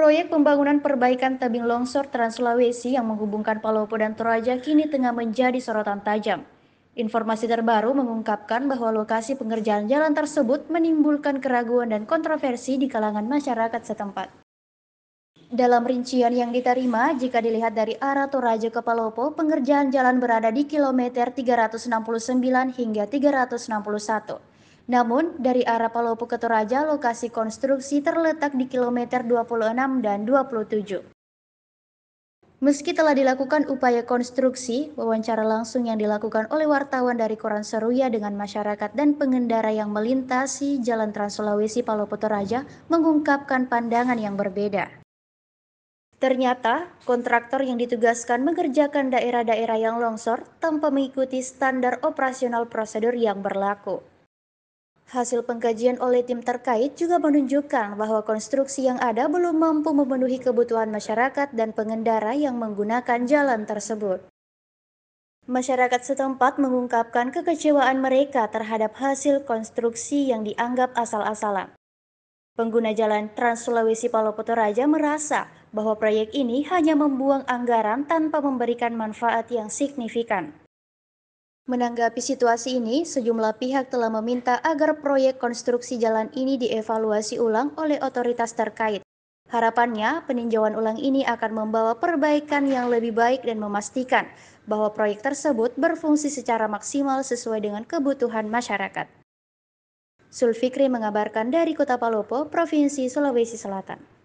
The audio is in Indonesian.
Proyek pembangunan perbaikan tebing longsor Trans Sulawesi yang menghubungkan Palopo dan Toraja kini tengah menjadi sorotan tajam. Informasi terbaru mengungkapkan bahwa lokasi pengerjaan jalan tersebut menimbulkan keraguan dan kontroversi di kalangan masyarakat setempat. Dalam rincian yang diterima, jika dilihat dari arah Toraja ke Palopo, pengerjaan jalan berada di kilometer 369 hingga 361. Namun, dari arah Palopo Ketoraja, lokasi konstruksi terletak di kilometer 26 dan 27. Meski telah dilakukan upaya konstruksi, wawancara langsung yang dilakukan oleh wartawan dari Koran Seruya dengan masyarakat dan pengendara yang melintasi Jalan Trans Sulawesi Palopo Toraja mengungkapkan pandangan yang berbeda. Ternyata, kontraktor yang ditugaskan mengerjakan daerah-daerah yang longsor tanpa mengikuti standar operasional prosedur yang berlaku. Hasil pengkajian oleh tim terkait juga menunjukkan bahwa konstruksi yang ada belum mampu memenuhi kebutuhan masyarakat dan pengendara yang menggunakan jalan tersebut. Masyarakat setempat mengungkapkan kekecewaan mereka terhadap hasil konstruksi yang dianggap asal-asalan. Pengguna jalan Trans Sulawesi Palopo Toraja merasa bahwa proyek ini hanya membuang anggaran tanpa memberikan manfaat yang signifikan. Menanggapi situasi ini, sejumlah pihak telah meminta agar proyek konstruksi jalan ini dievaluasi ulang oleh otoritas terkait. Harapannya, peninjauan ulang ini akan membawa perbaikan yang lebih baik dan memastikan bahwa proyek tersebut berfungsi secara maksimal sesuai dengan kebutuhan masyarakat. Sulfikri mengabarkan dari Kota Palopo, Provinsi Sulawesi Selatan.